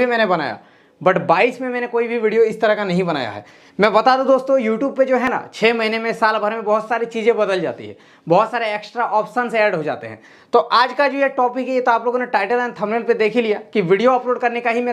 भी मैंने बनाया बट 22 में मैंने कोई भी वीडियो इस तरह का नहीं बनाया है मैं बता दूं दोस्तों YouTube पे जो है ना छः महीने में साल भर में बहुत सारी चीज़ें बदल जाती है बहुत सारे एक्स्ट्रा ऑप्शंस ऐड हो जाते हैं तो आज का जो ये टॉपिक है ये तो आप लोगों ने टाइटल एंड थंबनेल पे देख ही लिया कि वीडियो अपलोड करने का ही